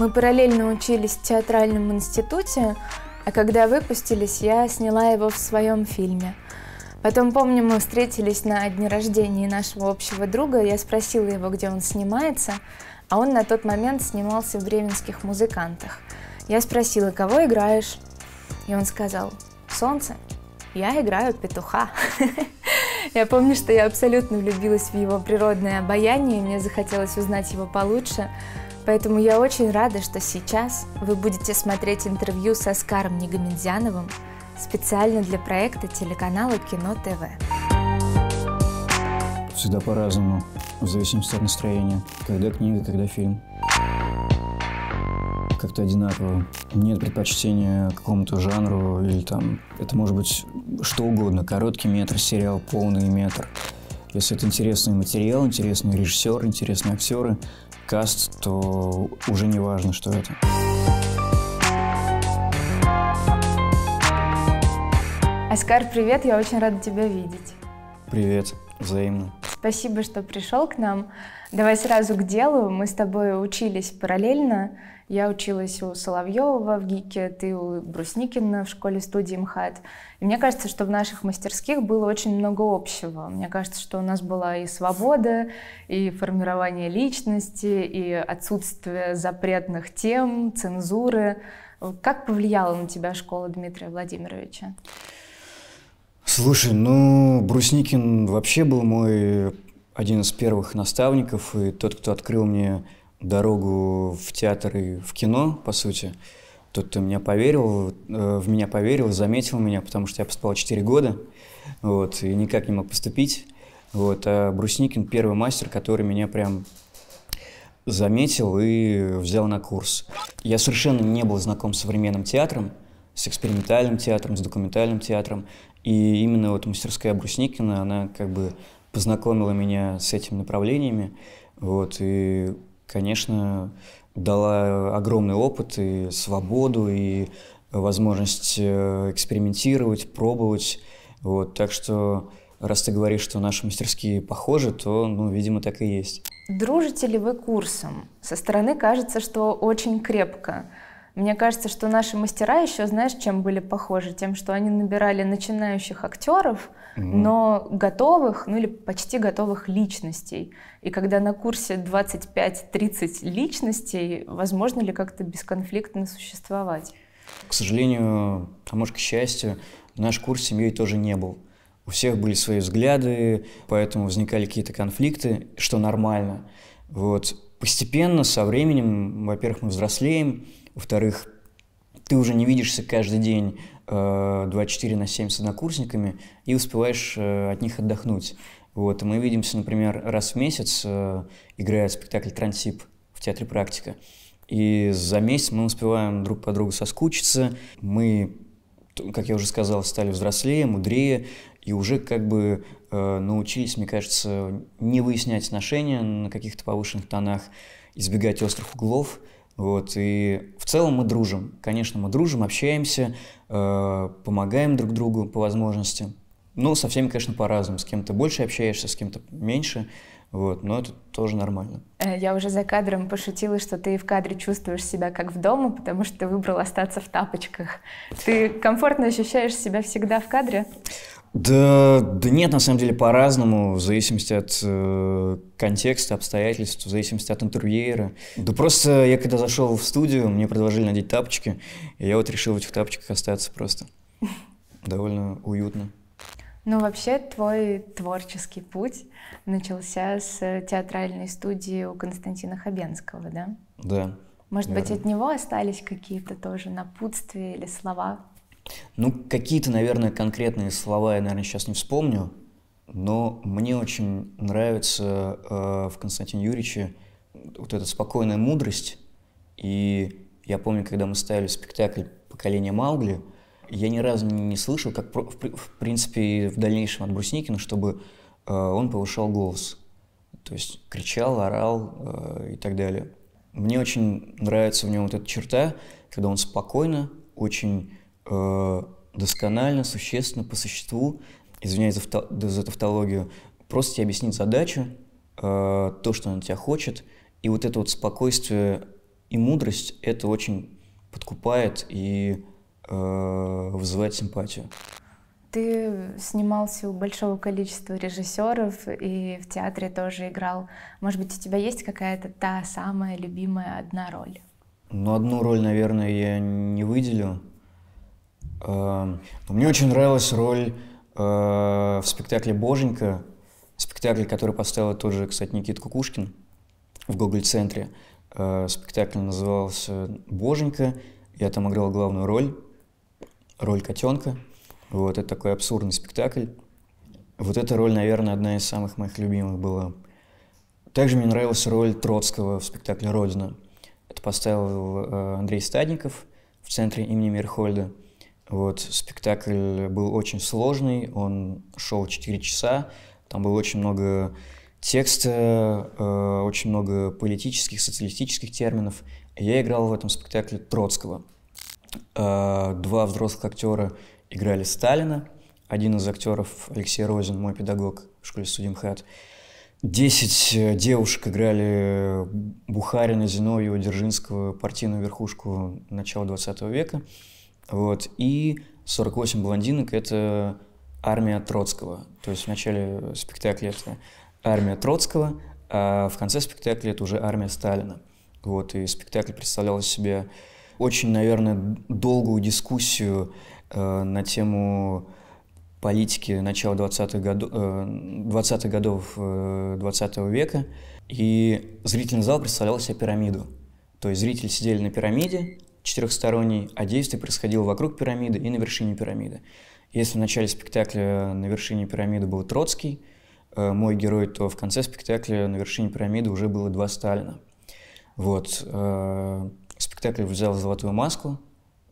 Мы параллельно учились в театральном институте, а когда выпустились, я сняла его в своем фильме. Потом, помню, мы встретились на дне рождения нашего общего друга, я спросила его, где он снимается, а он на тот момент снимался в «Бременских музыкантах». Я спросила, кого играешь? И он сказал, «Солнце, я играю петуха». Я помню, что я абсолютно влюбилась в его природное обаяние, мне захотелось узнать его получше, Поэтому я очень рада, что сейчас вы будете смотреть интервью с Оскаром Нигамедзяновым специально для проекта телеканала Кино ТВ. Всегда по-разному, в зависимости от настроения. Когда книга, когда фильм. Как-то одинаково. Нет предпочтения какому-то жанру или там... Это может быть что угодно. Короткий метр, сериал, полный метр. Если это интересный материал, интересный режиссер, интересные актеры, подкаст, то уже не важно, что это. Аскар, привет, я очень рада тебя видеть. Привет, взаимно. Спасибо, что пришел к нам. Давай сразу к делу. Мы с тобой учились параллельно. Я училась у Соловьева в ГИКе, ты у Брусникина в школе-студии МХАТ. И мне кажется, что в наших мастерских было очень много общего. Мне кажется, что у нас была и свобода, и формирование личности, и отсутствие запретных тем, цензуры. Как повлияла на тебя школа Дмитрия Владимировича? Слушай, ну, Брусникин вообще был мой один из первых наставников и тот, кто открыл мне дорогу в театр и в кино, по сути. Тот, кто меня поверил, э, в меня поверил, заметил меня, потому что я поступал 4 года, вот, и никак не мог поступить. Вот, а Брусникин первый мастер, который меня прям заметил и взял на курс. Я совершенно не был знаком с современным театром, с экспериментальным театром, с документальным театром. И именно вот мастерская Брусникина, она как бы познакомила меня с этими направлениями. Вот, и, конечно, дала огромный опыт и свободу, и возможность э, экспериментировать, пробовать. Вот, так что, раз ты говоришь, что наши мастерские похожи, то, ну, видимо, так и есть. Дружите ли вы курсом? Со стороны кажется, что очень крепко. Мне кажется, что наши мастера еще, знаешь, чем были похожи? Тем, что они набирали начинающих актеров, mm-hmm. но готовых, ну или почти готовых личностей. И когда на курсе 25-30 личностей, возможно ли как-то бесконфликтно существовать? К сожалению, а может, к счастью, наш курс семьей тоже не был. У всех были свои взгляды, поэтому возникали какие-то конфликты, что нормально. Вот. Постепенно, со временем, во-первых, мы взрослеем, во-вторых, ты уже не видишься каждый день 24 э, на 7 с однокурсниками и успеваешь э, от них отдохнуть. Вот, мы видимся, например, раз в месяц, э, играя в спектакль «Трансип» в театре «Практика». И за месяц мы успеваем друг по другу соскучиться, мы, как я уже сказал, стали взрослее, мудрее, и уже как бы э, научились, мне кажется, не выяснять отношения на каких-то повышенных тонах, избегать острых углов – вот, и в целом мы дружим. Конечно, мы дружим, общаемся, э, помогаем друг другу по возможности. Ну, со всеми, конечно, по-разному. С кем-то больше общаешься, с кем-то меньше. Вот, но это тоже нормально. Э, я уже за кадром пошутила, что ты в кадре чувствуешь себя как в дома, потому что ты выбрал остаться в тапочках. Ты комфортно ощущаешь себя всегда в кадре? Да, да нет, на самом деле по-разному, в зависимости от э, контекста, обстоятельств, в зависимости от интервьюера. Да просто я когда зашел в студию, мне предложили надеть тапочки, и я вот решил в этих тапочках остаться просто. Довольно уютно. Ну, вообще, твой творческий путь начался с театральной студии у Константина Хабенского, да? Да. Может быть, от него остались какие-то тоже напутствия или слова? Ну, какие-то, наверное, конкретные слова я, наверное, сейчас не вспомню, но мне очень нравится э, в Константине Юрьевиче вот эта спокойная мудрость. И я помню, когда мы ставили спектакль «Поколение Маугли», я ни разу не слышал, как, в принципе, в дальнейшем от Брусникина, чтобы э, он повышал голос. То есть кричал, орал э, и так далее. Мне очень нравится в нем вот эта черта, когда он спокойно, очень э, досконально, существенно, по существу, извиняюсь за, фто, за тавтологию, просто тебе объяснить задачу, э, то, что она тебя хочет, и вот это вот спокойствие и мудрость, это очень подкупает и э, вызывает симпатию. Ты снимался у большого количества режиссеров и в театре тоже играл. Может быть, у тебя есть какая-то та самая любимая одна роль? Ну, одну роль, наверное, я не выделю. Эм, мне очень нравилась роль э, в спектакле «Боженька», спектакль, который поставил тоже, кстати, Никит Кукушкин в Гоголь-центре. Э, спектакль назывался «Боженька», я там играл главную роль, роль котенка. Вот, это такой абсурдный спектакль. Вот эта роль, наверное, одна из самых моих любимых была. Также мне нравилась роль Троцкого в спектакле «Родина». Это поставил э, Андрей Стадников в центре имени Мирхольда – вот, спектакль был очень сложный, он шел 4 часа, там было очень много текста, э, очень много политических, социалистических терминов. Я играл в этом спектакле Троцкого. Э, два взрослых актера играли Сталина, один из актеров Алексей Розин, мой педагог в школе Судимхат. Десять э, девушек играли Бухарина, Зиновьева, Дзержинского, партийную верхушку начала 20 века. Вот. И 48 блондинок — это армия Троцкого. То есть в начале спектакля это армия Троцкого, а в конце спектакля это уже армия Сталина. Вот, и спектакль представлял из себя очень, наверное, долгую дискуссию э, на тему политики начала 20-х э, годов, э, 20 годов э, 20 века. И зрительный зал представлял себе пирамиду. То есть зрители сидели на пирамиде, четырехсторонний, а действие происходило вокруг пирамиды и на вершине пирамиды. Если в начале спектакля на вершине пирамиды был Троцкий, э, мой герой, то в конце спектакля на вершине пирамиды уже было два Сталина. Вот. Э, спектакль взял «Золотую маску»,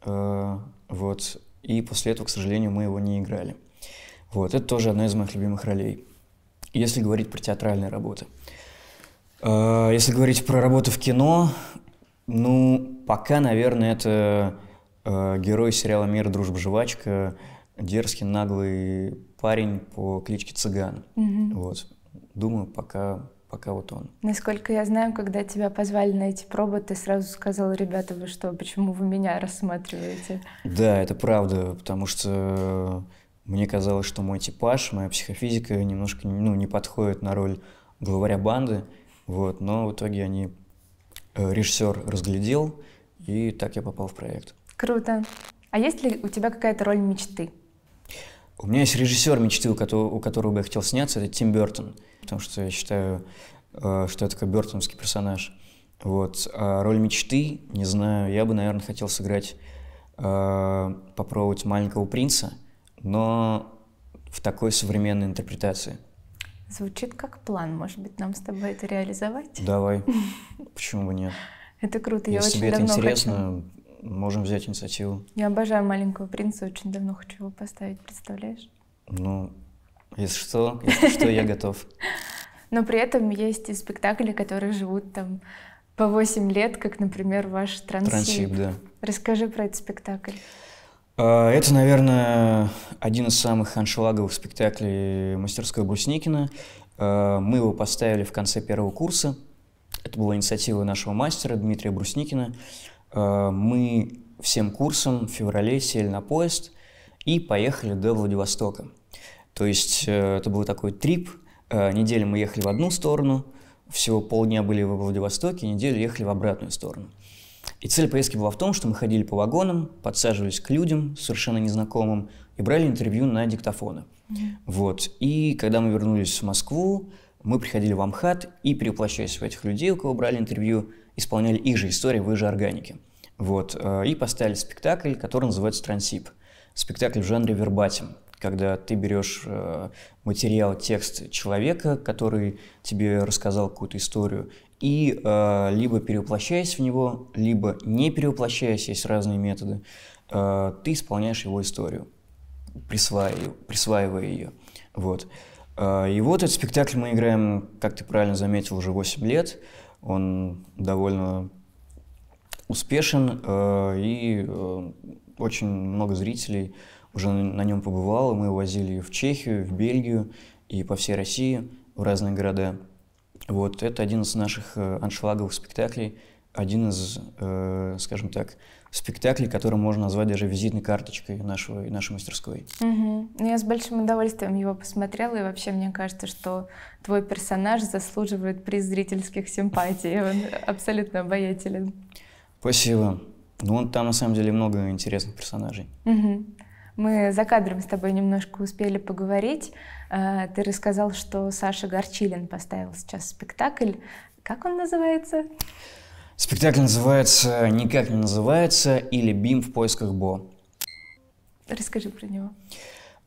э, вот, и после этого, к сожалению, мы его не играли. Вот, это тоже одна из моих любимых ролей, если говорить про театральные работы. Если говорить про работу в кино, ну, пока, наверное, это э, герой сериала «Мир, дружба, жвачка», дерзкий, наглый парень по кличке Цыган. Угу. Вот. Думаю, пока пока вот он. Насколько я знаю, когда тебя позвали на эти пробы, ты сразу сказал, ребята, вы что, почему вы меня рассматриваете? Да, это правда, потому что мне казалось, что мой типаж, моя психофизика немножко ну, не подходит на роль главаря банды, вот, но в итоге они Э, режиссер разглядел, и так я попал в проект. Круто. А есть ли у тебя какая-то роль мечты? У меня есть режиссер мечты, у которого, у которого бы я хотел сняться, это Тим Бертон, потому что я считаю, э, что это такой бертонский персонаж. Вот. А роль мечты, не знаю, я бы, наверное, хотел сыграть, э, попробовать маленького принца, но в такой современной интерпретации – Звучит как план. Может быть, нам с тобой это реализовать? Давай. Почему бы нет? Это круто. Я Если тебе это интересно, можем взять инициативу. Я обожаю «Маленького принца». Очень давно хочу его поставить. Представляешь? Ну, если что, если что, я готов. Но при этом есть и спектакли, которые живут там по 8 лет, как, например, ваш «Трансип». «Трансип», да. Расскажи про этот спектакль. А, это, наверное, один из самых аншлаговых спектаклей мастерской Брусникина. А, мы его поставили в конце первого курса. Это была инициатива нашего мастера Дмитрия Брусникина. А, мы всем курсом в феврале сели на поезд и поехали до Владивостока. То есть э, это был такой трип. Э, неделю мы ехали в одну сторону, всего полдня были в Владивостоке, неделю ехали в обратную сторону. И цель поездки была в том, что мы ходили по вагонам, подсаживались к людям совершенно незнакомым и брали интервью на диктофоны. Mm. Вот. И когда мы вернулись в Москву, мы приходили в Амхат и, переплощаясь в этих людей, у кого брали интервью, исполняли их же истории в их же органике. Вот. Э, и поставили спектакль, который называется «Трансип». Спектакль в жанре вербатим, когда ты берешь э, материал, текст человека, который тебе рассказал какую-то историю, и э, либо перевоплощаясь в него, либо не перевоплощаясь, есть разные методы, э, ты исполняешь его историю, присваивая, присваивая ее. Вот. Э, и вот этот спектакль мы играем, как ты правильно заметил, уже 8 лет. Он довольно успешен, э, и э, очень много зрителей уже на, на нем побывало. Мы его возили в Чехию, в Бельгию и по всей России, в разные города. Вот, это один из наших э, аншлаговых спектаклей, один из, э, скажем так, спектаклей, который можно назвать даже визитной карточкой нашего, нашей мастерской. Угу. Ну, я с большим удовольствием его посмотрела, и вообще мне кажется, что твой персонаж заслуживает приз зрительских симпатий. Он абсолютно обаятелен. Спасибо. Ну, он там на самом деле много интересных персонажей. Угу. Мы за кадром с тобой немножко успели поговорить. Э, ты рассказал, что Саша Горчилин поставил сейчас спектакль. Как он называется? Спектакль называется «Никак не называется» или «Бим в поисках Бо». Расскажи про него.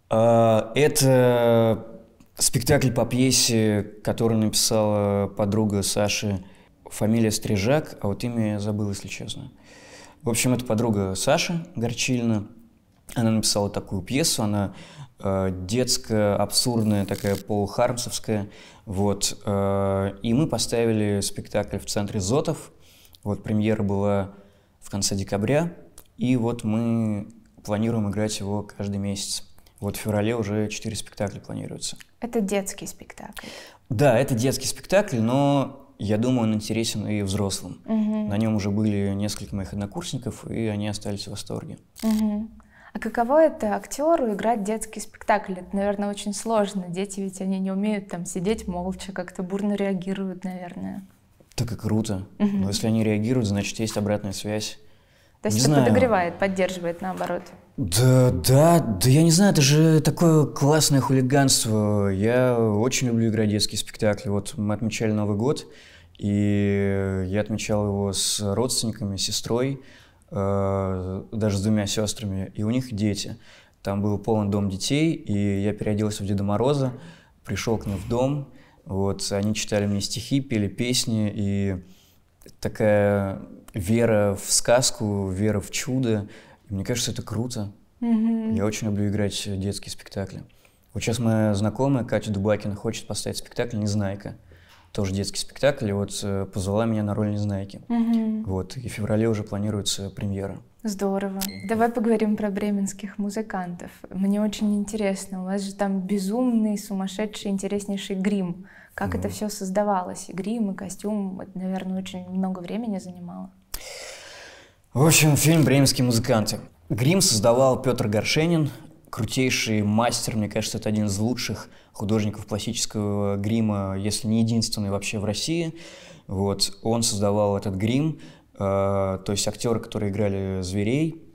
Э, это спектакль по пьесе, которую написала подруга Саши. Фамилия Стрижак, а вот имя я забыл, если честно. В общем, это подруга Саши Горчилина. Она написала такую пьесу, она э, детская, абсурдная, такая полухармсовская. Вот. Э, и мы поставили спектакль в центре Зотов. Вот премьера была в конце декабря. И вот мы планируем играть его каждый месяц. Вот в феврале уже четыре спектакля планируются. Это детский спектакль. Да, это детский спектакль, но я думаю, он интересен и взрослым. Угу. На нем уже были несколько моих однокурсников, и они остались в восторге. Угу. А каково это актеру играть детский спектакль? Это, наверное, очень сложно. Дети ведь они не умеют там сидеть молча, как-то бурно реагируют, наверное. Так и круто. Но если они реагируют, значит, есть обратная связь. То есть не это знаю. подогревает, поддерживает наоборот. Да, да, да я не знаю, это же такое классное хулиганство. Я очень люблю играть детские спектакли. Вот мы отмечали Новый год, и я отмечал его с родственниками, с сестрой. Э, даже с двумя сестрами, и у них дети. Там был полный дом детей, и я переоделся в Деда Мороза, пришел к ним в дом, вот, они читали мне стихи, пели песни, и такая вера в сказку, вера в чудо, мне кажется, это круто. Mm-hmm. Я очень люблю играть детские спектакли. Вот сейчас моя знакомая Катя Дубакина хочет поставить спектакль «Незнайка» тоже детский спектакль, и вот э, позвала меня на роль Незнайки. Угу. Вот, и в феврале уже планируется премьера. Здорово. Давай поговорим про бременских музыкантов. Мне очень интересно, у вас же там безумный, сумасшедший, интереснейший грим. Как ну. это все создавалось? И грим, и костюм. Это, наверное, очень много времени занимало. В общем, фильм «Бременские музыканты». Грим создавал Петр Горшенин, крутейший мастер, мне кажется, это один из лучших художников классического грима, если не единственный вообще в России. Вот, он создавал этот грим, э, то есть актеры, которые играли зверей,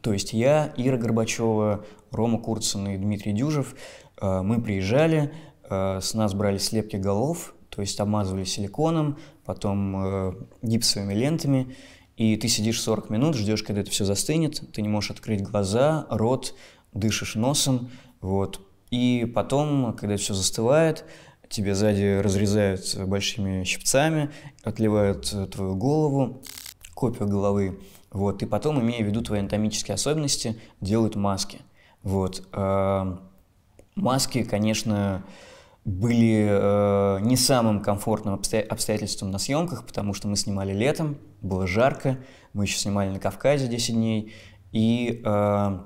то есть я, Ира Горбачева, Рома Курцин и Дмитрий Дюжев, э, мы приезжали, э, с нас брали слепки голов, то есть обмазывали силиконом, потом э, гипсовыми лентами, и ты сидишь 40 минут, ждешь, когда это все застынет, ты не можешь открыть глаза, рот, дышишь носом, вот. И потом, когда все застывает, тебе сзади разрезают большими щипцами, отливают э, твою голову, копию головы, вот. И потом, имея в виду твои анатомические особенности, делают маски, вот. А маски, конечно, были э, не самым комфортным обстоятельством на съемках, потому что мы снимали летом, было жарко, мы еще снимали на Кавказе 10 дней, и э,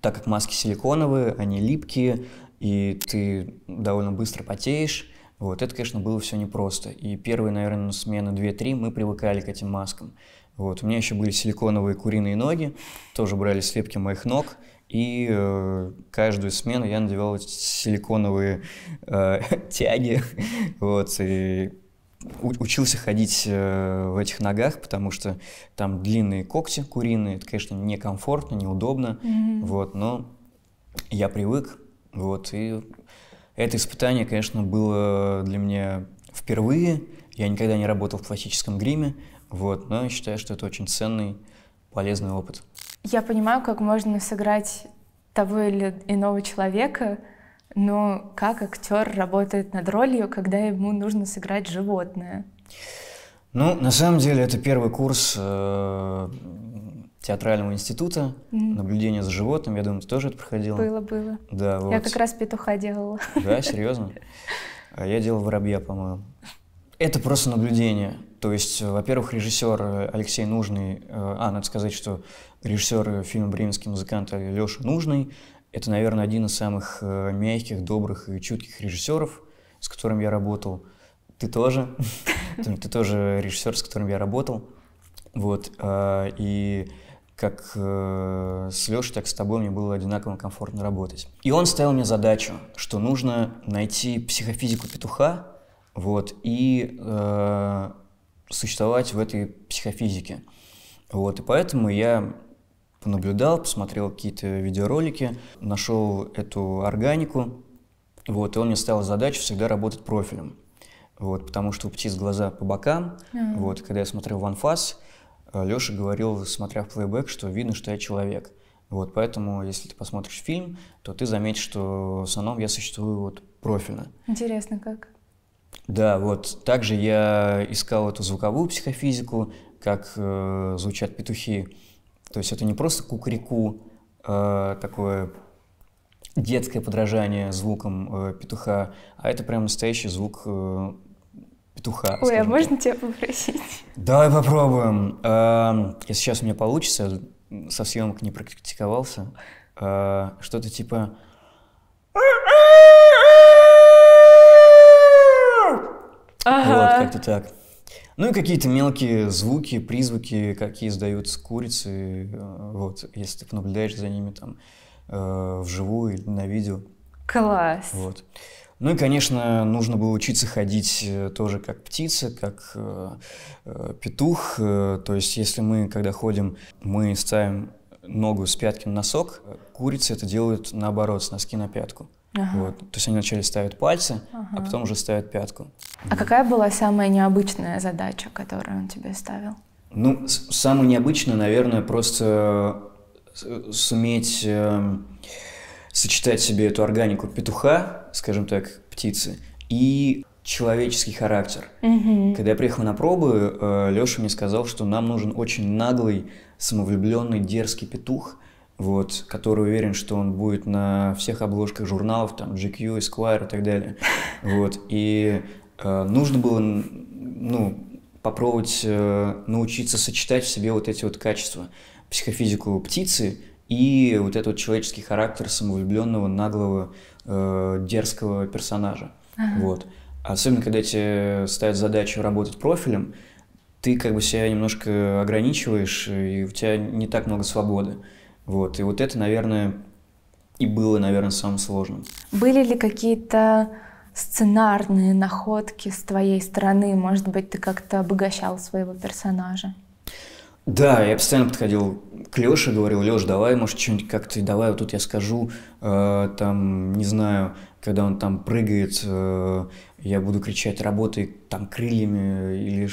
так как маски силиконовые, они липкие, и ты довольно быстро потеешь. Вот это, конечно, было все непросто. И первые, наверное, ну, смены 2-3 мы привыкали к этим маскам. Вот. У меня еще были силиконовые куриные ноги, тоже брали слепки моих ног. И э, каждую смену я надевал силиконовые э, тяги. Вот, и учился ходить э, в этих ногах, потому что там длинные когти куриные, это, конечно, некомфортно, неудобно, mm-hmm. вот, но я привык, вот, и это испытание, конечно, было для меня впервые, я никогда не работал в классическом гриме, вот, но я считаю, что это очень ценный, полезный опыт. Я понимаю, как можно сыграть того или иного человека – но как актер работает над ролью, когда ему нужно сыграть животное? Ну, на самом деле, это первый курс э, театрального института mm. наблюдения за животным. Я думаю, ты тоже это проходила. Было, было. Да, вот. Я как раз петуха делала. Да, серьезно? А я делал воробья, по-моему. Это просто наблюдение. То есть, э, во-первых, режиссер э, Алексей Нужный, э, а, надо сказать, что режиссер фильма Бременский музыкант Леша Нужный, это, наверное, один из самых э, мягких, добрых и чутких режиссеров, с которым я работал. Ты тоже. Ты тоже режиссер, с которым я работал. Вот. Э, и как э, с Лешей, так с тобой мне было одинаково комфортно работать. И он ставил мне задачу, что нужно найти психофизику петуха, вот, и существовать в этой психофизике. Вот, и поэтому я понаблюдал, посмотрел какие-то видеоролики, нашел эту органику, вот, и он мне ставил задачу всегда работать профилем, вот, потому что у птиц глаза по бокам, mm-hmm. вот, когда я смотрел в анфас, э, Леша говорил, смотря в плейбэк, что видно, что я человек. Вот, поэтому, если ты посмотришь фильм, то ты заметишь, что в основном я существую вот профильно. Интересно, как? Да, вот также я искал эту звуковую психофизику, как э, звучат петухи. То есть это не просто кукрику, э, такое детское подражание звуком э, петуха, а это прям настоящий звук э, петуха. Ой, а можно так. тебя попросить? Давай попробуем. Э, если сейчас у меня получится, со съемок не практиковался, э, что-то типа... Ага. Вот, как-то так. Ну и какие-то мелкие звуки, призвуки, какие издаются курицы, э, вот, если ты понаблюдаешь за ними там э, вживую или на видео. Класс. Вот. Ну и, конечно, нужно было учиться ходить э, тоже как птица, как э, э петух. то есть, если мы, когда ходим, мы ставим ногу с пятки на носок, курицы это делают наоборот, с носки на пятку. Ага. Вот. То есть они вначале ставят пальцы, а ага. а потом уже ставят пятку. А какая была самая необычная задача, которую он тебе ставил? Ну, самое необычное, наверное, просто э, суметь э, сочетать себе эту органику петуха, скажем так, птицы, и человеческий характер. Угу. Когда я приехал на пробы, э, Леша мне сказал, что нам нужен очень наглый, самовлюбленный, дерзкий петух – вот, который уверен, что он будет на всех обложках журналов, там, GQ, Esquire и так далее. Вот, и э, нужно было, ну, попробовать э, научиться сочетать в себе вот эти вот качества. Психофизику птицы и вот этот вот человеческий характер самовлюбленного, наглого, э, дерзкого персонажа. Ага. Вот. Особенно, когда тебе ставят задачу работать профилем, ты как бы себя немножко ограничиваешь, и у тебя не так много свободы. Вот, и вот это, наверное, и было, наверное, самым сложным. Были ли какие-то сценарные находки с твоей стороны? Может быть, ты как-то обогащал своего персонажа? Да, я постоянно подходил к Лёше, говорил, Лёш, давай, может, что-нибудь как-то, давай, вот тут я скажу, э, там, не знаю, когда он там прыгает, э, я буду кричать, работай там крыльями или...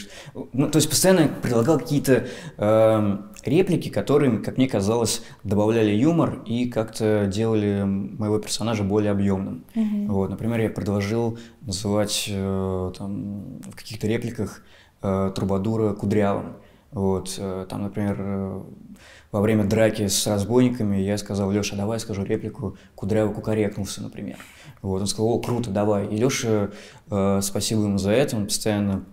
Ну, то есть постоянно предлагал какие-то э, реплики, которые, как мне казалось, добавляли юмор и как-то делали моего персонажа более объемным. mm Вот, например, я предложил называть э, там, в каких-то репликах э, Трубадура кудрявым. Вот, э, там, например, э, во время драки с разбойниками я сказал, Леша, давай скажу реплику «Кудрявый кукарекнулся», например. Вот, он сказал, о, круто, давай. И Леша, э, спасибо ему за это, он постоянно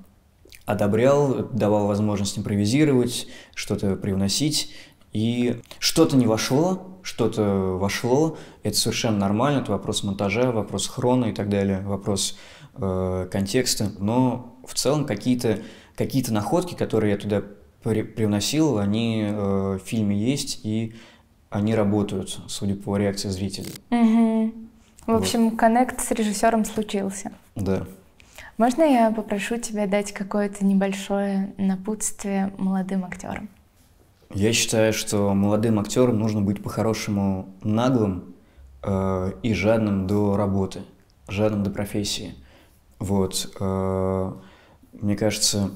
одобрял, давал возможность импровизировать, что-то привносить. И что-то не вошло, что-то вошло, это совершенно нормально, это вопрос монтажа, вопрос хрона и так далее, вопрос э, контекста. Но в целом какие-то какие находки, которые я туда при привносил, они э, в фильме есть, и они работают, судя по реакции зрителей. Угу. В общем, вот. с режиссером случился. Да. Можно я попрошу тебя дать какое-то небольшое напутствие молодым актерам? Я считаю, что молодым актерам нужно быть по-хорошему наглым э, и жадным до работы, жадным до профессии. Вот, э, мне кажется,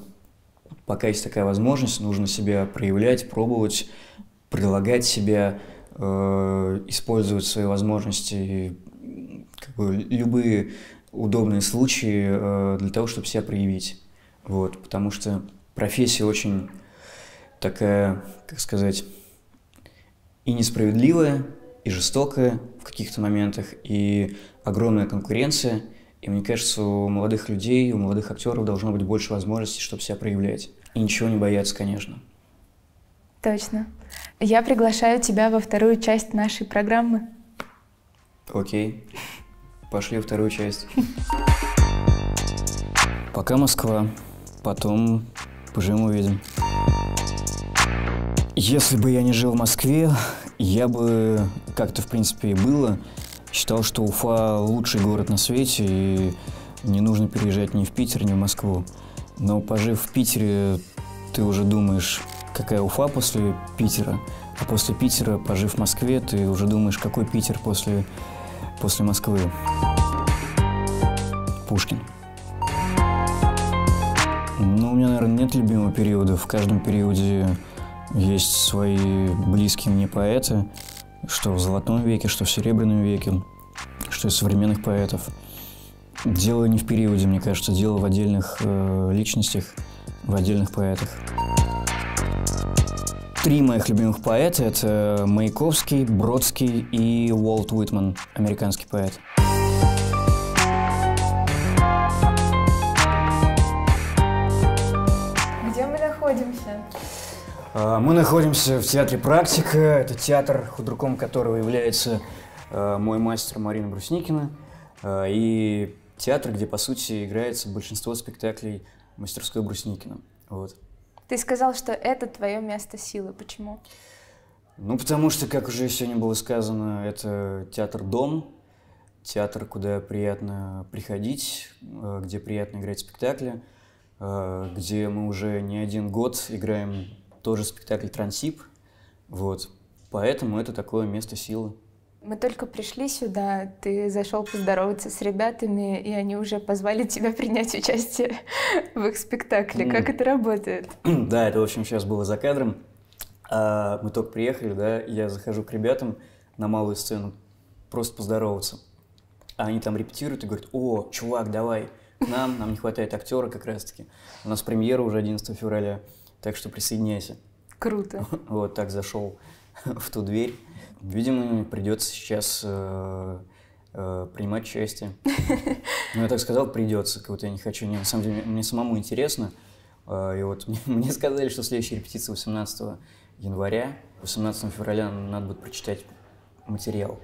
пока есть такая возможность, нужно себя проявлять, пробовать, предлагать себя, э, использовать свои возможности, как бы любые удобные случаи э, для того, чтобы себя проявить. Вот, потому что профессия очень такая, как сказать, и несправедливая, и жестокая в каких-то моментах, и огромная конкуренция. И мне кажется, у молодых людей, у молодых актеров должно быть больше возможностей, чтобы себя проявлять. И ничего не бояться, конечно. Точно. Я приглашаю тебя во вторую часть нашей программы. Окей. Okay. Пошли вторую часть. Пока Москва, потом поживем увидим. Если бы я не жил в Москве, я бы, как-то в принципе и было, считал, что Уфа лучший город на свете, и не нужно переезжать ни в Питер, ни в Москву. Но пожив в Питере, ты уже думаешь, какая Уфа после Питера, а после Питера, пожив в Москве, ты уже думаешь, какой Питер после После Москвы Пушкин. Ну, у меня, наверное, нет любимого периода. В каждом периоде есть свои близкие мне поэты, что в Золотом веке, что в Серебряном веке, что из современных поэтов. Дело не в периоде, мне кажется, дело в отдельных э, личностях, в отдельных поэтах. Три моих любимых поэта — это Маяковский, Бродский и Уолт Уитман, американский поэт. Где мы находимся? А, мы находимся в театре «Практика». Это театр, худруком которого является а, мой мастер Марина Брусникина. А, и театр, где, по сути, играется большинство спектаклей мастерской Брусникина. Вот. Ты сказал, что это твое место силы. Почему? Ну, потому что, как уже сегодня было сказано, это театр-дом, театр, куда приятно приходить, э, где приятно играть спектакли, э, где мы уже не один год играем тоже спектакль «Трансип». Вот. Поэтому это такое место силы. Мы только пришли сюда, ты зашел поздороваться с ребятами, и они уже позвали тебя принять участие в их спектакле. Mm. Как это работает? Да, это, в общем, сейчас было за кадром. А, мы только приехали, да, я захожу к ребятам на малую сцену просто поздороваться. А они там репетируют и говорят, о, чувак, давай к нам, нам не хватает актера как раз-таки. У нас премьера уже 11 февраля, так что присоединяйся. Круто. Вот так зашел в ту дверь Видимо, придется сейчас э, э, принимать участие. Ну, я так сказал, придется, как будто я не хочу. не на самом деле, мне самому интересно. Э, и вот мне, мне сказали, что следующая репетиция 18 января. 18 февраля надо будет прочитать материал.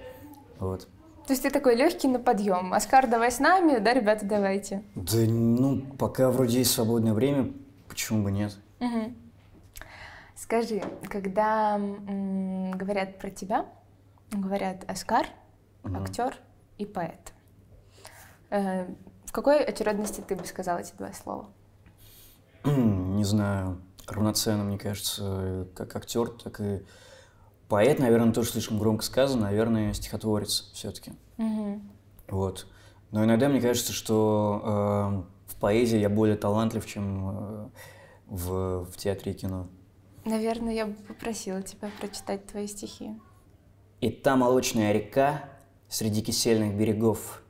Вот. То есть ты такой легкий на подъем. Оскар, давай с нами, да, ребята, давайте. Да, ну, пока вроде есть свободное время, почему бы нет? Угу. Скажи, когда м, говорят про тебя, говорят Оскар, угу. актер и поэт. Э, в какой очередности ты бы сказал эти два слова? Не знаю. Равноценно, мне кажется, как актер, так и поэт, наверное, тоже слишком громко сказано, наверное, стихотворец все-таки. Угу. Вот. Но иногда мне кажется, что э, в поэзии я более талантлив, чем э, в, в театре и кино. Наверное, я бы попросила тебя прочитать твои стихи. И та молочная река среди кисельных берегов,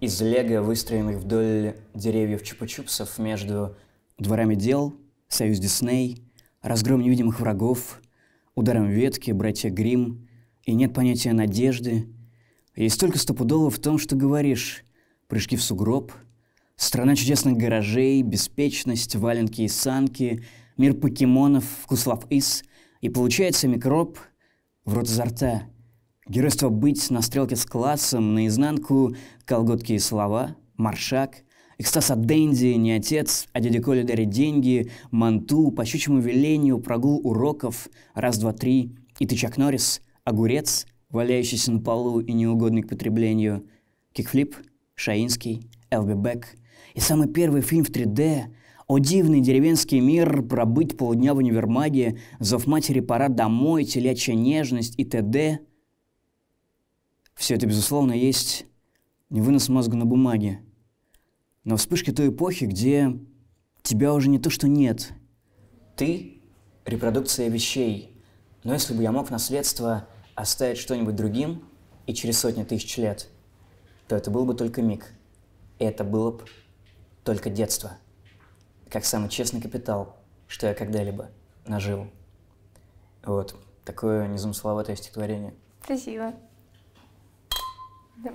из лего, выстроенных вдоль деревьев чупа-чупсов между дворами дел, Союз Дисней, разгром невидимых врагов, ударом ветки, братья Грим, и нет понятия надежды. Есть только стопудово в том, что говоришь. Прыжки в сугроб, страна чудесных гаражей, беспечность, валенки и санки — мир покемонов, вкуслав ис, и получается микроб в рот изо рта. Геройство быть на стрелке с классом, наизнанку колготки и слова, маршак, экстаз от Дэнди, не отец, а дядя Коля дарит деньги, манту, по щучьему велению, прогул уроков, раз, два, три, и тычак Норрис, огурец, валяющийся на полу и неугодный к потреблению, кикфлип, шаинский, Элби Бек. И самый первый фильм в 3D о дивный деревенский мир, пробыть полдня в универмаге, зов матери пора домой, телячья нежность и т.д. Все это, безусловно, есть вынос мозга на бумаге. Но вспышки той эпохи, где тебя уже не то что нет. Ты — репродукция вещей. Но если бы я мог наследство оставить что-нибудь другим и через сотни тысяч лет, то это был бы только миг. И это было бы только детство как самый честный капитал, что я когда-либо нажил. Вот. Такое незамысловатое стихотворение. Спасибо.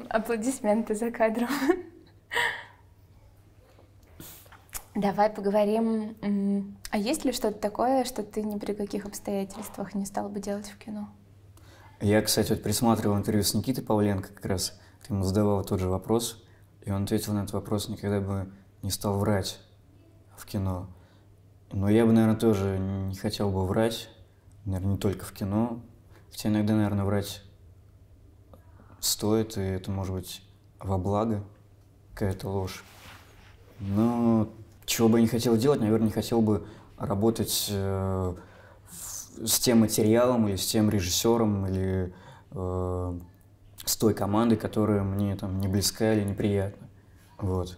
Аплодисменты за кадром. Давай поговорим. А есть ли что-то такое, что ты ни при каких обстоятельствах не стал бы делать в кино? Я, кстати, вот присматривал интервью с Никитой Павленко как раз. Ты ему задавал тот же вопрос, и он ответил на этот вопрос, никогда бы не стал врать в кино. Но я бы, наверное, тоже не хотел бы врать, наверное, не только в кино. Хотя иногда, наверное, врать стоит, и это может быть во благо, какая-то ложь. Но чего бы я не хотел делать, наверное, не хотел бы работать э, с тем материалом или с тем режиссером или э, с той командой, которая мне там не близка или неприятна. Вот.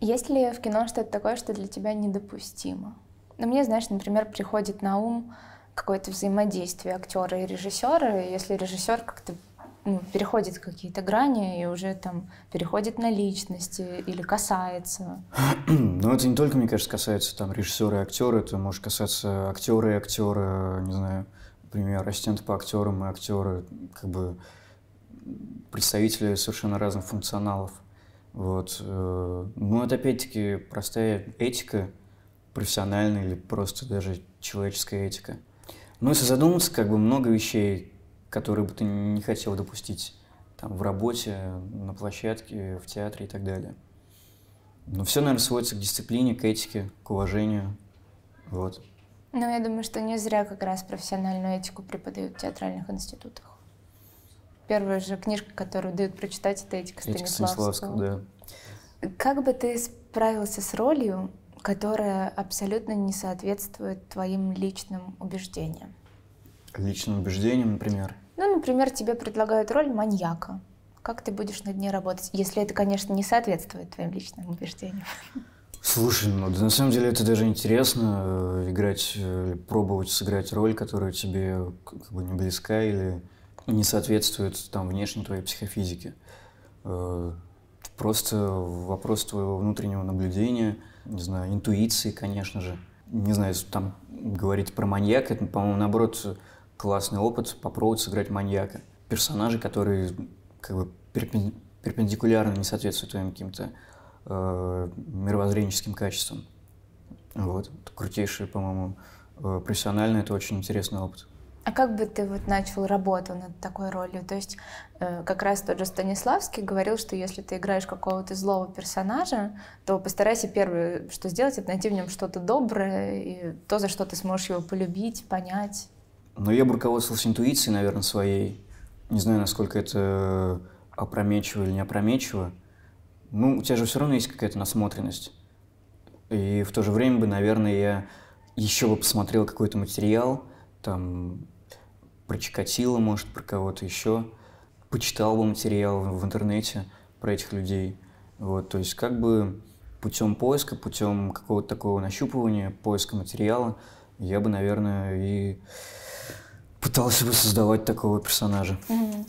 Есть ли в кино что-то такое, что для тебя недопустимо? Ну, мне, знаешь, например, приходит на ум какое-то взаимодействие актера и режиссера, если режиссер как-то ну, переходит какие-то грани и уже там переходит на личности или касается. Ну это не только, мне кажется, касается там режиссера и актера, это может касаться актера и актера, не знаю, например, ассистента по актерам и актера, как бы представители совершенно разных функционалов. Вот. Э, ну, это опять-таки простая этика, профессиональная или просто даже человеческая этика. Ну, если задуматься, как бы много вещей, которые бы ты не хотел допустить там, в работе, на площадке, в театре и так далее. Но все, наверное, сводится к дисциплине, к этике, к уважению. Вот. Ну, я думаю, что не зря как раз профессиональную этику преподают в театральных институтах первая же книжка, которую дают прочитать, это «Этика, Этика этика Станиславского да. Как бы ты справился с ролью, которая абсолютно не соответствует твоим личным убеждениям? Личным убеждениям, например? Ну, например, тебе предлагают роль маньяка. Как ты будешь над ней работать, если это, конечно, не соответствует твоим личным убеждениям? Слушай, ну да, на самом деле это даже интересно э, играть, э, пробовать сыграть роль, которая тебе как бы не близка или не соответствует там внешней твоей психофизике. Э, просто вопрос твоего внутреннего наблюдения, не знаю, интуиции, конечно же. Не знаю, там говорить про маньяка, это, по-моему, наоборот, классный опыт попробовать сыграть маньяка. Персонажи, которые как бы перпендикулярно не соответствуют твоим каким-то э, мировоззренческим качествам. Вот, это крутейший, по-моему, э, профессионально это очень интересный опыт. А как бы ты вот начал работу над такой ролью? То есть э, как раз тот же Станиславский говорил, что если ты играешь какого-то злого персонажа, то постарайся первое, что сделать, это найти в нем что-то доброе, и то, за что ты сможешь его полюбить, понять. Но я бы руководствовался интуицией, наверное, своей. Не знаю, насколько это опрометчиво или не опрометчиво. Ну, у тебя же все равно есть какая-то насмотренность. И в то же время бы, наверное, я еще бы посмотрел какой-то материал, там про Чикатило, может, про кого-то еще, почитал бы материал в интернете про этих людей. Вот, то есть как бы путем поиска, путем какого-то такого нащупывания, поиска материала, я бы, наверное, и пытался бы создавать такого персонажа. Mm-hmm.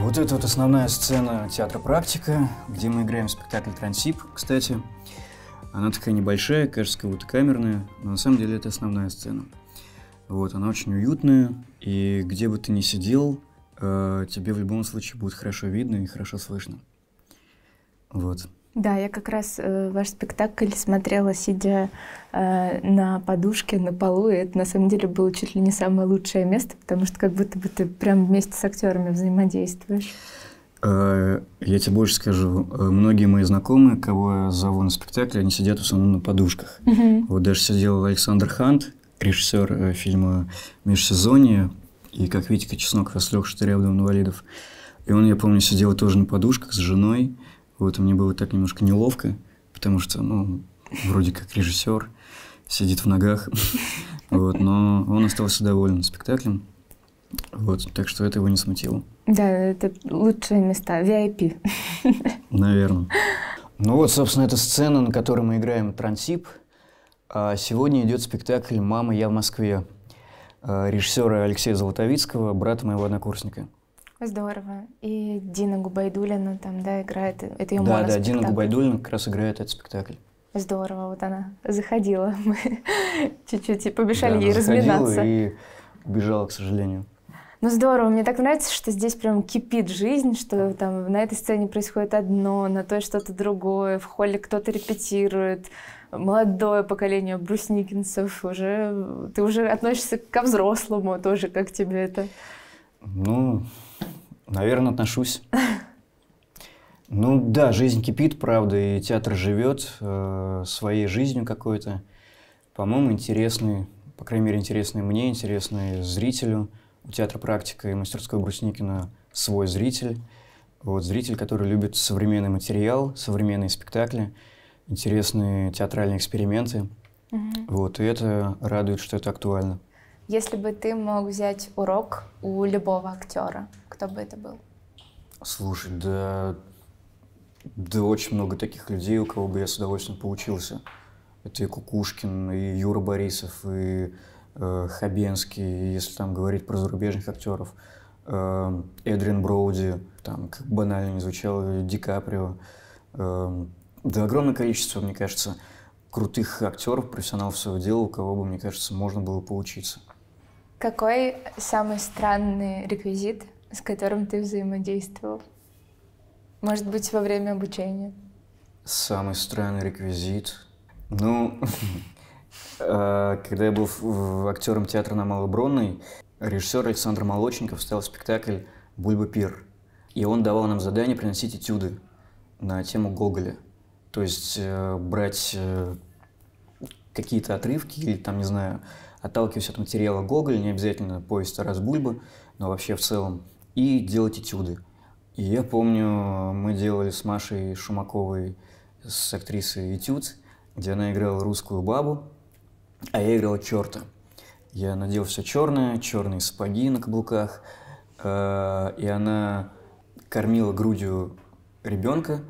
Вот это вот основная сцена театра «Практика», где мы играем спектакль «Трансип», кстати. Она такая небольшая, кажется, как будто камерная, но на самом деле это основная сцена. Вот, она очень уютная, и где бы ты ни сидел, э, тебе в любом случае будет хорошо видно и хорошо слышно. Вот. Да, я как раз э, ваш спектакль смотрела, сидя э, на подушке, на полу, и это на самом деле было чуть ли не самое лучшее место, потому что как будто бы ты прям вместе с актерами взаимодействуешь. Э, я тебе больше скажу. Э, многие мои знакомые, кого я зову на спектакль, они сидят в основном на подушках. Угу. Вот даже сидел Александр Хант, режиссер э, фильма «Межсезонье», и, как видите, Чеснок разлегший рядом инвалидов. И он, я помню, сидел тоже на подушках с женой. Вот, мне было так немножко неловко, потому что, ну, вроде как режиссер сидит в ногах. Вот, но он остался доволен спектаклем. Вот, так что это его не смутило. Да, это лучшие места, VIP. Наверное. Ну вот, собственно, эта сцена, на которой мы играем «Трансип». А сегодня идет спектакль «Мама, я в Москве» а, режиссера Алексея Золотовицкого, брата моего однокурсника. Здорово. И Дина Губайдулина там, да, играет. Это ее Да, да, Дина Губайдулина как раз играет этот спектакль. Здорово, вот она заходила. Мы чуть-чуть помешали да, ей разминаться. И убежала, к сожалению. Ну здорово, мне так нравится, что здесь прям кипит жизнь, что там на этой сцене происходит одно, на той что-то другое, в холле кто-то репетирует, молодое поколение брусникинцев уже, ты уже относишься ко взрослому тоже, как тебе это? Ну, наверное, отношусь. Ну да, жизнь кипит, правда, и театр живет э, своей жизнью какой-то. По-моему, интересный, по крайней мере, интересный мне, интересный зрителю – у театра «Практика» и мастерской Брусникина свой зритель. Вот, зритель, который любит современный материал, современные спектакли, интересные театральные эксперименты. Угу. Вот, и это радует, что это актуально. Если бы ты мог взять урок у любого актера, кто бы это был? Слушай, да, да очень много таких людей, у кого бы я с удовольствием поучился. Это и Кукушкин, и Юра Борисов, и Э, Хабенский, если там говорить про зарубежных актеров, э, Эдрин Броуди, там, как банально не звучало, Ди Каприо. Э, да огромное количество, мне кажется, крутых актеров, профессионалов своего дела, у кого бы, мне кажется, можно было поучиться. Какой самый странный реквизит, с которым ты взаимодействовал? Может быть, во время обучения? Самый странный реквизит? Ну, Э, когда я был актером театра на Малобронной, режиссер Александр Молочников ставил спектакль «Бульба пир». И он давал нам задание приносить этюды на тему Гоголя. То есть э, брать э, какие-то отрывки или там, не знаю, отталкиваясь от материала Гоголя, не обязательно поезд Тарас Бульба, но вообще в целом, и делать этюды. И я помню, мы делали с Машей Шумаковой, с актрисой «Этюд», где она играла русскую бабу, а я играл черта. Я надел все черное, черные сапоги на каблуках, э, и она кормила грудью ребенка.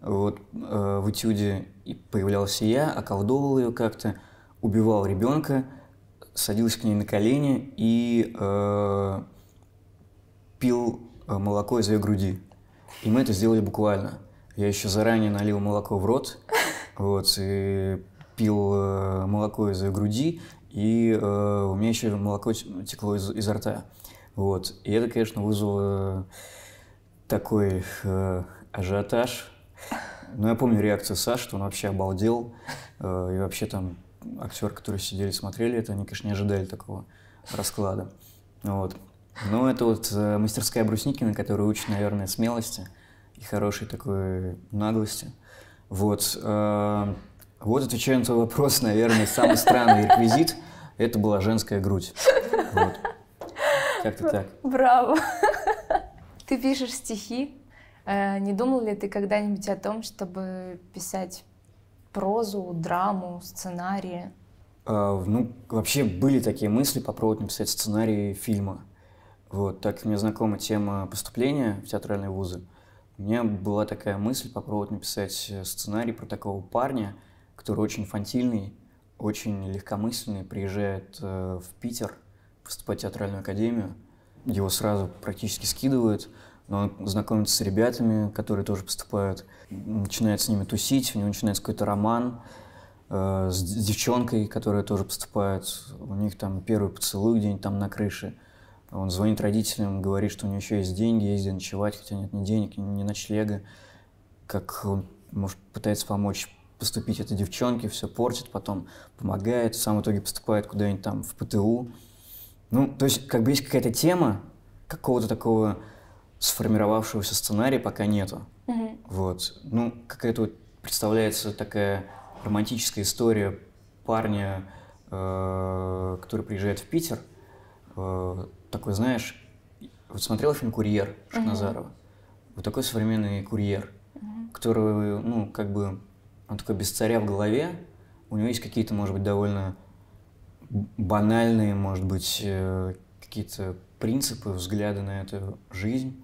Вот э, в этюде появлялся я, околдовывал ее как-то, убивал ребенка, садился к ней на колени и э, пил э, молоко из ее груди. И мы это сделали буквально. Я еще заранее налил молоко в рот, вот, и пил э, молоко из ее груди, и э, у меня еще молоко ну, текло из, изо рта. Вот. И это, конечно, вызвало такой э, ажиотаж. Но я помню реакцию Саши, что он вообще обалдел. и вообще там актер, которые сидели, смотрели это, они, конечно, не ожидали такого расклада. Вот. Но это вот мастерская Брусникина, которая учит, наверное, смелости и хорошей такой наглости. Вот. Вот отвечаю на твой вопрос, наверное, самый странный реквизит – это была женская грудь. Вот. Как-то так. Браво! Ты пишешь стихи. Э, не думал ли ты когда-нибудь о том, чтобы писать прозу, драму, сценарии? А, ну, вообще были такие мысли попробовать написать сценарии фильма. Вот, так как мне знакома тема поступления в театральные вузы, у меня была такая мысль попробовать написать э, сценарий про такого парня – который очень фантильный, очень легкомысленный, приезжает э, в Питер поступать в театральную академию. Его сразу практически скидывают, но он знакомится с ребятами, которые тоже поступают, начинает с ними тусить, у него начинается какой-то роман э, с девчонкой, которая тоже поступает. У них там первый поцелуй где-нибудь там на крыше. Он звонит родителям, говорит, что у него еще есть деньги, есть где ночевать, хотя нет ни денег, ни ночлега. Как он, может, пытается помочь поступить этой девчонке, все портит, потом помогает, сам в итоге поступает куда-нибудь там в ПТУ. Ну, то есть как бы есть какая-то тема, какого-то такого сформировавшегося сценария пока нету. Угу. Вот. Ну, какая-то вот представляется такая романтическая история парня, э, который приезжает в Питер. Э, такой, знаешь, вот смотрел фильм «Курьер» Шахназарова? Угу. Вот такой современный курьер, угу. который, ну, как бы он такой без царя в голове, у него есть какие-то, может быть, довольно банальные, может быть, э, какие-то принципы, взгляды на эту жизнь,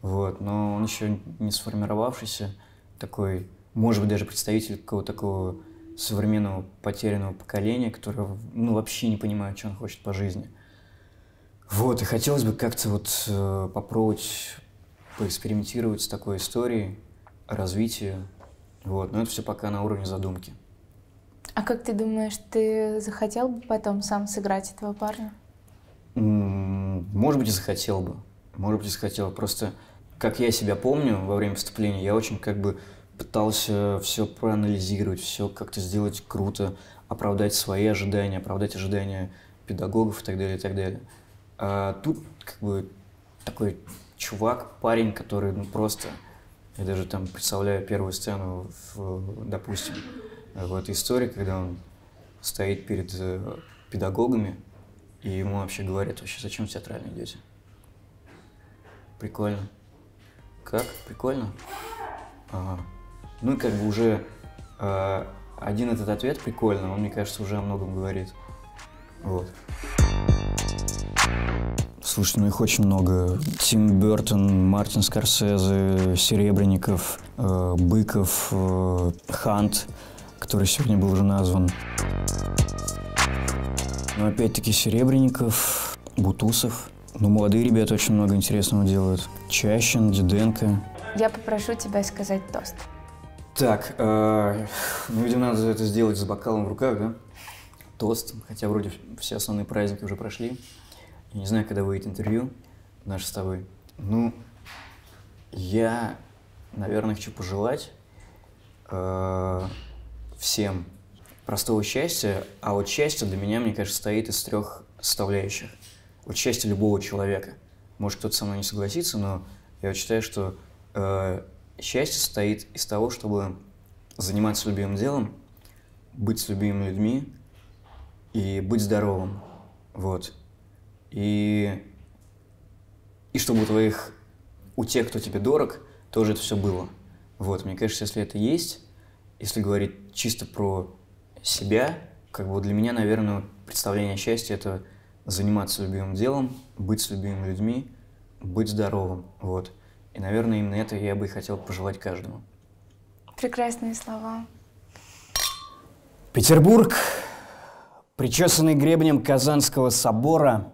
вот, но он еще не сформировавшийся, такой, может быть, даже представитель какого-то такого современного потерянного поколения, которое, ну, вообще не понимает, что он хочет по жизни. Вот, и хотелось бы как-то вот э, попробовать поэкспериментировать с такой историей развития вот, но это все пока на уровне задумки. А как ты думаешь, ты захотел бы потом сам сыграть этого парня? Может быть, и захотел бы. Может быть, и захотел. Просто, как я себя помню во время вступления, я очень как бы пытался все проанализировать, все как-то сделать круто, оправдать свои ожидания, оправдать ожидания педагогов и так далее, и так далее. А тут как бы такой чувак, парень, который ну, просто я даже там представляю первую сцену, в, допустим, в этой истории, когда он стоит перед э, педагогами, и ему вообще говорят, вообще зачем театральные дети. Прикольно. Как? Прикольно? Ага. Ну и как бы уже э, один этот ответ прикольно, он, мне кажется, уже о многом говорит. Вот. Слушай, ну их очень много. Тим Бертон, Мартин Скорсезе, Серебренников, э, Быков, э, Хант, который сегодня был уже назван. Но опять-таки Серебренников, Бутусов. Ну, молодые ребята очень много интересного делают. Чащин, Диденко. Я попрошу тебя сказать тост. Так, э, ну, видимо, надо это сделать с бокалом в руках, да? Тост, хотя вроде все основные праздники уже прошли. Я не знаю, когда выйдет интервью наш с тобой. Ну, я, наверное, хочу пожелать э, всем простого счастья, а вот счастье для меня, мне кажется, стоит из трех составляющих. Вот счастье любого человека. Может, кто-то со мной не согласится, но я вот считаю, что э, счастье состоит из того, чтобы заниматься любимым делом, быть с любимыми людьми и быть здоровым. Вот. И, и чтобы у твоих, у тех, кто тебе дорог, тоже это все было. Вот, мне кажется, если это есть, если говорить чисто про себя, как бы для меня, наверное, представление счастья – это заниматься любимым делом, быть с любимыми людьми, быть здоровым, вот. И, наверное, именно это я бы и хотел пожелать каждому. Прекрасные слова. Петербург, причесанный гребнем Казанского собора –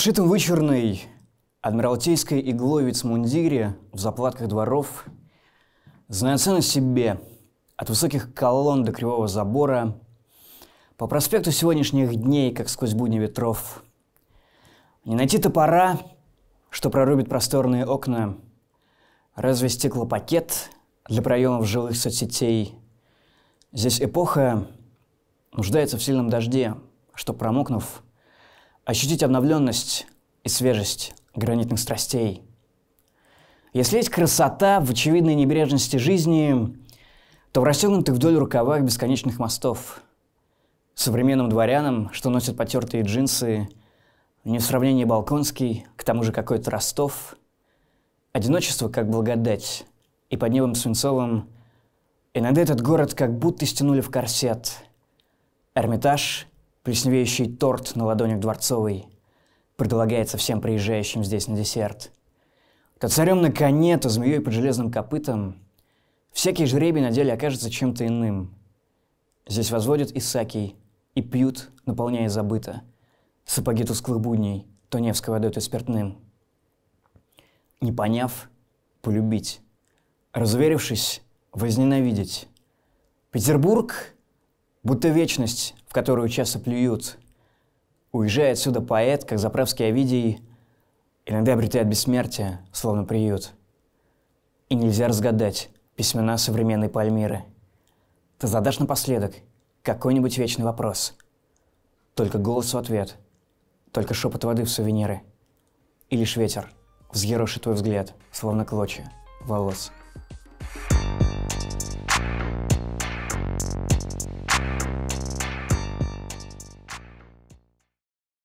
Сшитым вычурной адмиралтейской иглой мундире в заплатках дворов, знается на себе от высоких колонн до кривого забора, по проспекту сегодняшних дней, как сквозь будни ветров. Не найти топора, что прорубит просторные окна, разве стеклопакет для проемов жилых соцсетей. Здесь эпоха нуждается в сильном дожде, что, промокнув, ощутить обновленность и свежесть гранитных страстей. Если есть красота в очевидной небрежности жизни, то в расстегнутых вдоль рукавах бесконечных мостов. Современным дворянам, что носят потертые джинсы, не в сравнении Балконский, к тому же какой-то Ростов. Одиночество как благодать, и под небом свинцовым иногда этот город как будто стянули в корсет. Эрмитаж Плесневеющий торт на ладонях дворцовой предлагается всем приезжающим здесь на десерт. То царем на коне, то змеей под железным копытом. Всякий жребий на деле окажется чем-то иным. Здесь возводят Исакий и пьют, наполняя забыто. Сапоги тусклых будней, то Невской водой, то спиртным. Не поняв, полюбить. Разверившись, возненавидеть. Петербург, будто вечность, в которую часто плюют. Уезжая отсюда поэт, как заправский Овидий, иногда обретает бессмертие, словно приют. И нельзя разгадать письмена современной Пальмиры. Ты задашь напоследок какой-нибудь вечный вопрос. Только голос в ответ, только шепот воды в сувениры. И лишь ветер взъерошит твой взгляд, словно клочья волос. Thank you